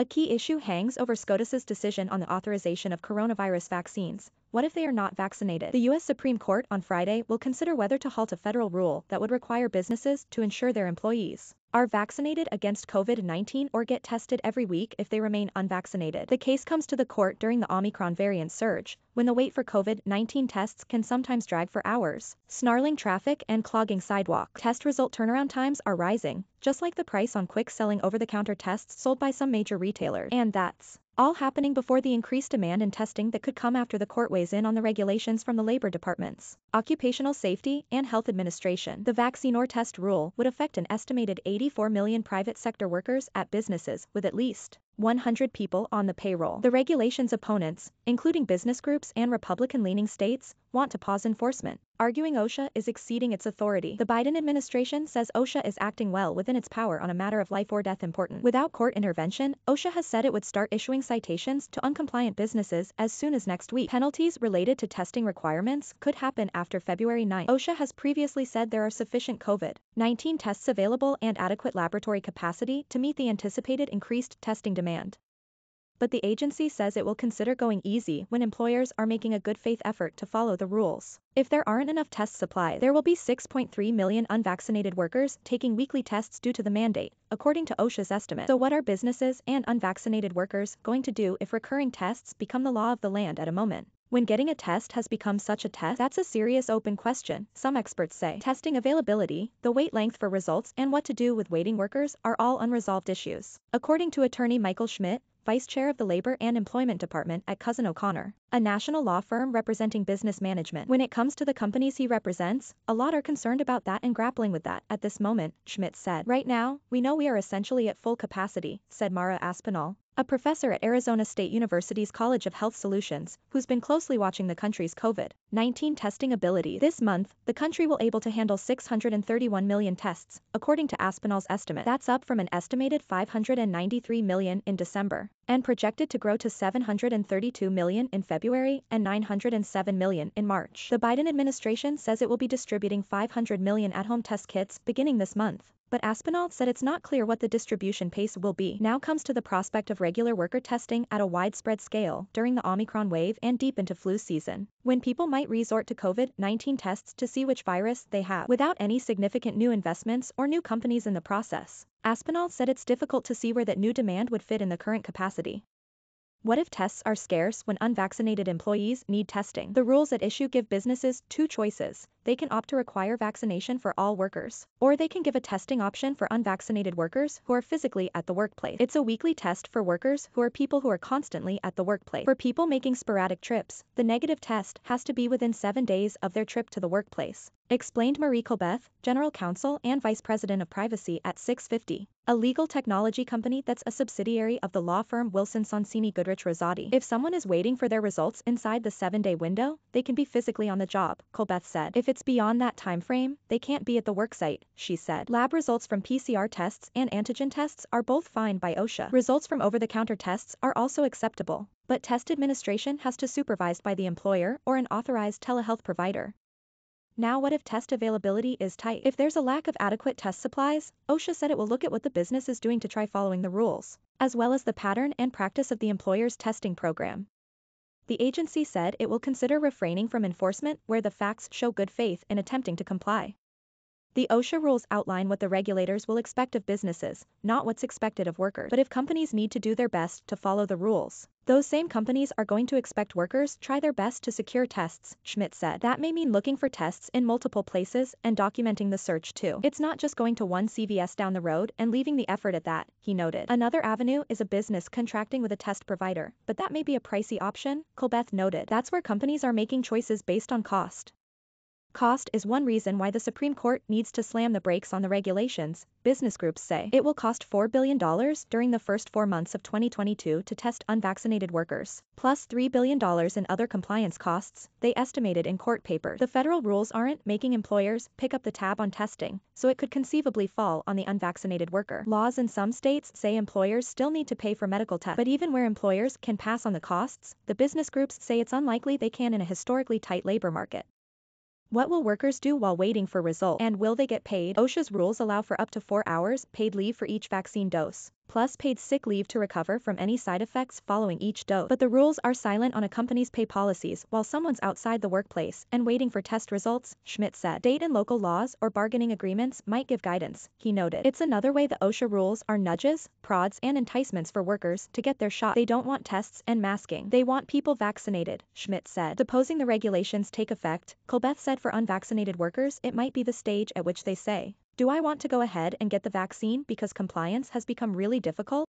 A key issue hangs over SCOTUS's decision on the authorization of coronavirus vaccines, what if they are not vaccinated? The U.S. Supreme Court on Friday will consider whether to halt a federal rule that would require businesses to ensure their employees are vaccinated against COVID-19 or get tested every week if they remain unvaccinated. The case comes to the court during the Omicron variant surge, when the wait for COVID-19 tests can sometimes drag for hours, snarling traffic and clogging sidewalk. Test result turnaround times are rising, just like the price on quick selling over-the-counter tests sold by some major retailers. And that's all happening before the increased demand and testing that could come after the court weighs in on the regulations from the labor departments, occupational safety, and health administration. The vaccine or test rule would affect an estimated 84 million private sector workers at businesses with at least 100 people on the payroll. The regulation's opponents, including business groups and Republican-leaning states, want to pause enforcement, arguing OSHA is exceeding its authority. The Biden administration says OSHA is acting well within its power on a matter of life or death important. Without court intervention, OSHA has said it would start issuing citations to uncompliant businesses as soon as next week. Penalties related to testing requirements could happen after February 9. OSHA has previously said there are sufficient COVID 19 tests available and adequate laboratory capacity to meet the anticipated increased testing demand. But the agency says it will consider going easy when employers are making a good faith effort to follow the rules. If there aren't enough test supply, there will be 6.3 million unvaccinated workers taking weekly tests due to the mandate, according to OSHA's estimate. So what are businesses and unvaccinated workers going to do if recurring tests become the law of the land at a moment? When getting a test has become such a test, that's a serious open question, some experts say. Testing availability, the wait length for results, and what to do with waiting workers are all unresolved issues. According to attorney Michael Schmidt, Vice Chair of the Labor and Employment Department at Cousin O'Connor, a national law firm representing business management. When it comes to the companies he represents, a lot are concerned about that and grappling with that at this moment, Schmidt said. Right now, we know we are essentially at full capacity, said Mara Aspinall, a professor at Arizona State University's College of Health Solutions, who's been closely watching the country's COVID 19 testing ability. This month, the country will able to handle 631 million tests, according to Aspinall's estimate. That's up from an estimated 593 million in December, and projected to grow to 732 million in February and 907 million in March. The Biden administration says it will be distributing 500 million at-home test kits beginning this month but Aspinall said it's not clear what the distribution pace will be. Now comes to the prospect of regular worker testing at a widespread scale during the Omicron wave and deep into flu season, when people might might resort to COVID-19 tests to see which virus they have without any significant new investments or new companies in the process. Aspinall said it's difficult to see where that new demand would fit in the current capacity. What if tests are scarce when unvaccinated employees need testing? The rules at issue give businesses two choices, they can opt to require vaccination for all workers, or they can give a testing option for unvaccinated workers who are physically at the workplace. It's a weekly test for workers who are people who are constantly at the workplace. For people making sporadic trips, the negative test has to be within seven days of their trip to the workplace, explained Marie Colbeth, General Counsel and Vice President of Privacy at 650 a legal technology company that's a subsidiary of the law firm Wilson Sonsini Goodrich Rosati. If someone is waiting for their results inside the seven-day window, they can be physically on the job, Colbeth said. If it's it's beyond that timeframe, they can't be at the worksite, she said. Lab results from PCR tests and antigen tests are both fine by OSHA. Results from over-the-counter tests are also acceptable, but test administration has to supervised by the employer or an authorized telehealth provider. Now what if test availability is tight? If there's a lack of adequate test supplies, OSHA said it will look at what the business is doing to try following the rules, as well as the pattern and practice of the employer's testing program the agency said it will consider refraining from enforcement where the facts show good faith in attempting to comply. The OSHA rules outline what the regulators will expect of businesses, not what's expected of workers. But if companies need to do their best to follow the rules, those same companies are going to expect workers try their best to secure tests, Schmidt said. That may mean looking for tests in multiple places and documenting the search too. It's not just going to one CVS down the road and leaving the effort at that, he noted. Another avenue is a business contracting with a test provider, but that may be a pricey option, Colbeth noted. That's where companies are making choices based on cost Cost is one reason why the Supreme Court needs to slam the brakes on the regulations, business groups say. It will cost $4 billion during the first four months of 2022 to test unvaccinated workers, plus $3 billion in other compliance costs, they estimated in court paper. The federal rules aren't making employers pick up the tab on testing, so it could conceivably fall on the unvaccinated worker. Laws in some states say employers still need to pay for medical tests, but even where employers can pass on the costs, the business groups say it's unlikely they can in a historically tight labor market. What will workers do while waiting for results, and will they get paid? OSHA's rules allow for up to four hours paid leave for each vaccine dose plus paid sick leave to recover from any side effects following each dose. But the rules are silent on a company's pay policies while someone's outside the workplace and waiting for test results, Schmidt said. State and local laws or bargaining agreements might give guidance, he noted. It's another way the OSHA rules are nudges, prods, and enticements for workers to get their shot. They don't want tests and masking. They want people vaccinated, Schmidt said. Supposing the regulations take effect, Colbeth said for unvaccinated workers it might be the stage at which they say, do I want to go ahead and get the vaccine because compliance has become really difficult?